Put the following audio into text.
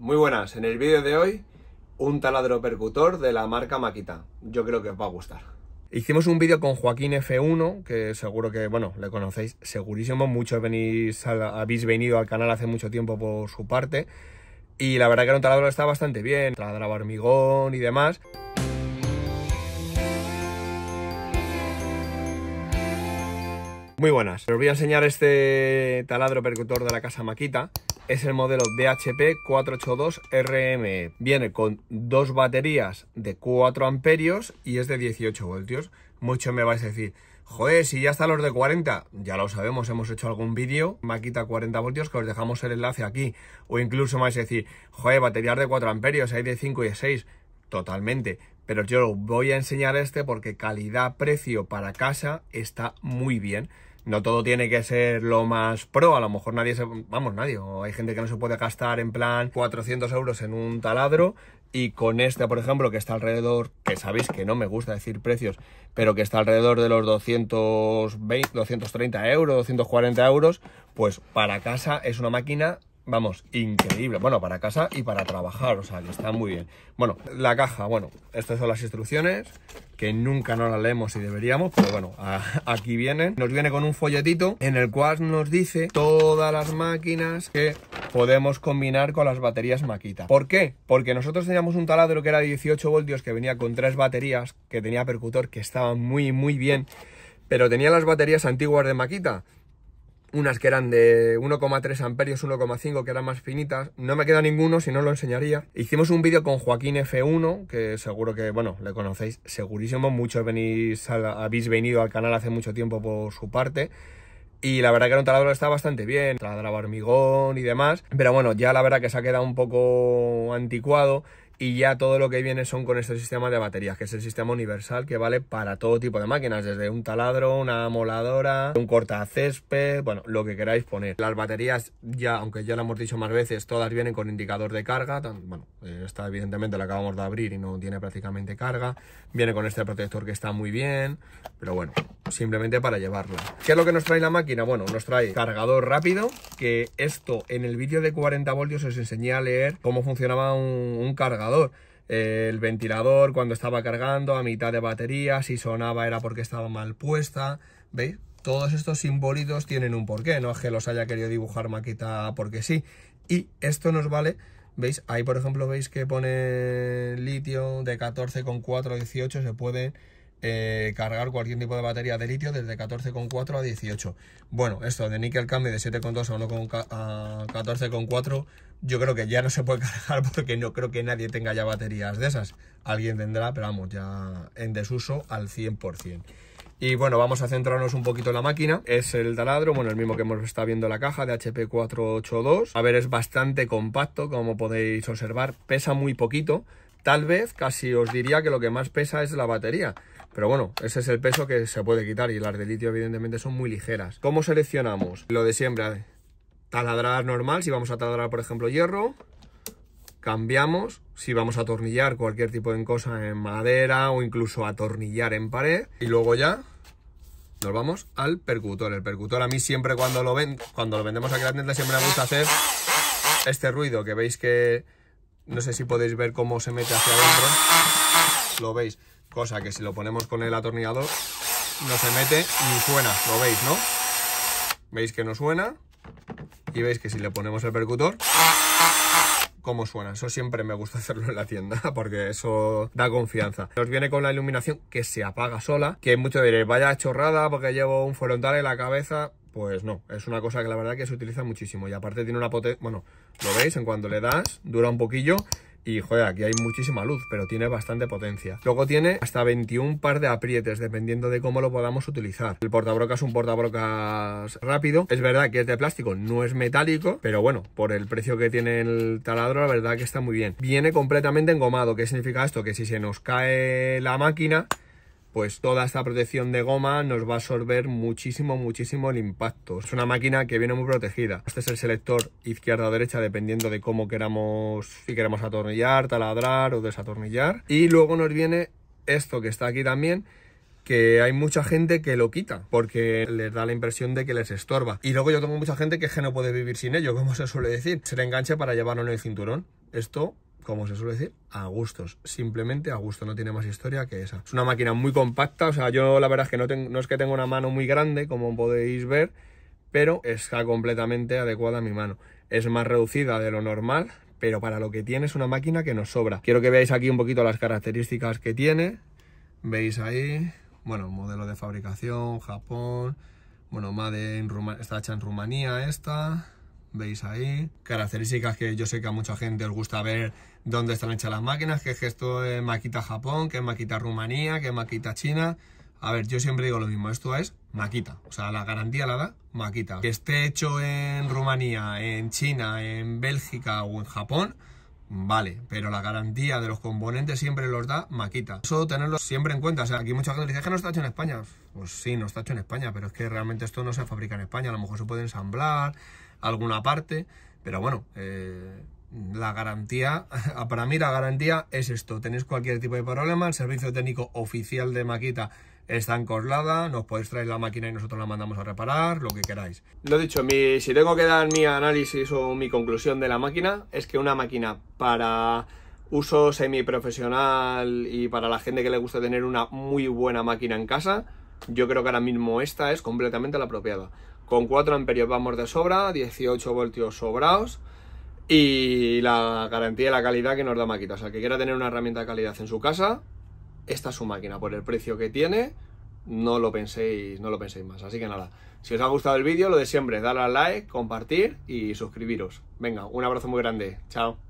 Muy buenas, en el vídeo de hoy un taladro percutor de la marca Maquita. Yo creo que os va a gustar. Hicimos un vídeo con Joaquín F1, que seguro que, bueno, le conocéis segurísimo, muchos habéis venido al canal hace mucho tiempo por su parte, y la verdad que era un taladro que está bastante bien, taladraba hormigón y demás. Muy buenas, os voy a enseñar este taladro percutor de la casa Maquita. Es el modelo DHP 482 rm Viene con dos baterías de 4 amperios y es de 18 voltios. Muchos me vais a decir, joder, si ya están los de 40. Ya lo sabemos, hemos hecho algún vídeo, Maquita 40 voltios, que os dejamos el enlace aquí. O incluso me vais a decir, joder, baterías de 4 amperios, hay de 5 y de 6. Totalmente pero yo voy a enseñar este porque calidad-precio para casa está muy bien no todo tiene que ser lo más pro, a lo mejor nadie se... Vamos, nadie. hay gente que no se puede gastar en plan 400 euros en un taladro y con este, por ejemplo, que está alrededor, que sabéis que no me gusta decir precios, pero que está alrededor de los 220, 230 euros, 240 euros, pues para casa es una máquina vamos, increíble. Bueno, para casa y para trabajar, o sea, que está muy bien. Bueno, la caja, bueno, estas son las instrucciones, que nunca nos las leemos y deberíamos, pero bueno, aquí vienen. Nos viene con un folletito en el cual nos dice todas las máquinas que podemos combinar con las baterías Maquita. ¿Por qué? Porque nosotros teníamos un taladro que era 18 voltios, que venía con tres baterías, que tenía percutor, que estaba muy, muy bien, pero tenía las baterías antiguas de Maquita unas que eran de 1,3 amperios, 1,5, que eran más finitas. No me queda ninguno, si no lo enseñaría. Hicimos un vídeo con Joaquín F1, que seguro que, bueno, le conocéis segurísimo. Muchos venís habéis venido al canal hace mucho tiempo por su parte. Y la verdad que era un taladro está bastante bien, taladraba hormigón y demás. Pero bueno, ya la verdad que se ha quedado un poco anticuado y ya todo lo que viene son con este sistema de baterías, que es el sistema universal que vale para todo tipo de máquinas, desde un taladro, una moladora, un cortacésped, bueno, lo que queráis poner. Las baterías ya, aunque ya lo hemos dicho más veces, todas vienen con indicador de carga, bueno, eh, esta evidentemente la acabamos de abrir y no tiene prácticamente carga, viene con este protector que está muy bien, pero bueno, simplemente para llevarlo ¿Qué es lo que nos trae la máquina? Bueno, nos trae cargador rápido, que esto en el vídeo de 40 voltios os enseñé a leer cómo funcionaba un cargador el ventilador cuando estaba cargando, a mitad de batería, si sonaba era porque estaba mal puesta, ¿veis? Todos estos simbolitos tienen un porqué, no es que los haya querido dibujar maquita porque sí. Y esto nos vale ¿Veis? Ahí, por ejemplo, veis que pone litio de 14,4 18, se pueden eh, cargar cualquier tipo de batería de litio desde 14,4 a 18. Bueno, esto de níquel cambio de 7,2 a, 14,4 yo creo que ya no se puede cargar porque no creo que nadie tenga ya baterías de esas. Alguien tendrá, pero vamos, ya en desuso al 100%. Y bueno, vamos a centrarnos un poquito en la máquina. Es el taladro, bueno, el mismo que hemos estado viendo la caja de HP482. A ver, es bastante compacto, como podéis observar. Pesa muy poquito. Tal vez, casi os diría que lo que más pesa es la batería. Pero bueno, ese es el peso que se puede quitar y las de litio evidentemente son muy ligeras. ¿Cómo seleccionamos? Lo de siempre, taladrar normal, si vamos a taladrar por ejemplo hierro, cambiamos, si vamos a atornillar cualquier tipo de cosa en madera o incluso atornillar en pared y luego ya nos vamos al percutor. El percutor a mí siempre cuando lo, ven, cuando lo vendemos aquí a la tienda siempre me gusta hacer este ruido que veis que no sé si podéis ver cómo se mete hacia adentro lo veis. Cosa que si lo ponemos con el atornillador no se mete ni suena, lo veis, ¿no? Veis que no suena y veis que si le ponemos el percutor cómo suena. Eso siempre me gusta hacerlo en la tienda porque eso da confianza. Nos viene con la iluminación que se apaga sola, que mucho diréis, vaya chorrada porque llevo un frontal en la cabeza. Pues no, es una cosa que la verdad que se utiliza muchísimo y aparte tiene una potencia, bueno, lo veis, en cuanto le das, dura un poquillo y joder, aquí hay muchísima luz, pero tiene bastante potencia. Luego tiene hasta 21 par de aprietes, dependiendo de cómo lo podamos utilizar. El portabrocas es un portabrocas rápido. Es verdad que es de plástico, no es metálico, pero bueno, por el precio que tiene el taladro, la verdad que está muy bien. Viene completamente engomado. ¿Qué significa esto? Que si se nos cae la máquina, pues toda esta protección de goma nos va a absorber muchísimo, muchísimo el impacto. Es una máquina que viene muy protegida. Este es el selector izquierda o derecha dependiendo de cómo queramos, si queremos atornillar, taladrar o desatornillar. Y luego nos viene esto que está aquí también, que hay mucha gente que lo quita porque les da la impresión de que les estorba. Y luego yo tengo mucha gente que, es que no puede vivir sin ello, como se suele decir. Se le enganche para llevarlo en el cinturón. Esto como se suele decir, a gustos. Simplemente a gusto, no tiene más historia que esa. Es una máquina muy compacta, o sea, yo la verdad es que no, es que tenga una mano muy grande, como podéis ver, pero está completamente adecuada a mi mano. Es más reducida de lo normal, pero para lo que tiene es una máquina que nos sobra. Quiero que veáis aquí un poquito las características que tiene. Veis ahí, bueno, modelo de fabricación, Japón, bueno, Made está hecha en Rumanía esta, veis ahí. Características que yo sé que a mucha gente os gusta ver dónde están hechas las máquinas, que es esto de maquita Japón, que maquita Rumanía, que maquita China. A ver, yo siempre digo lo mismo, esto es maquita, o sea, la garantía la da maquita. Que esté hecho en Rumanía, en China, en Bélgica o en Japón, Vale, pero la garantía de los componentes siempre los da Maquita. solo tenerlo siempre en cuenta. O sea, aquí mucha gente dice que no está hecho en España. Pues sí, no está hecho en España, pero es que realmente esto no se fabrica en España. A lo mejor se puede ensamblar alguna parte, pero bueno, eh, la garantía, para mí la garantía es esto. Tenéis cualquier tipo de problema, el servicio técnico oficial de Maquita está encoslada, nos podéis traer la máquina y nosotros la mandamos a reparar, lo que queráis. Lo dicho, si tengo que dar mi análisis o mi conclusión de la máquina, es que una máquina para uso semiprofesional y para la gente que le gusta tener una muy buena máquina en casa, yo creo que ahora mismo esta es completamente la apropiada. Con 4 amperios vamos de sobra, 18 voltios sobrados y la garantía de la calidad que nos da Maquita. O sea, que quiera tener una herramienta de calidad en su casa, esta es su máquina por el precio que tiene. No lo penséis, no lo penséis más. Así que nada, si os ha gustado el vídeo, lo de siempre, darle a like, compartir y suscribiros. Venga, un abrazo muy grande. Chao.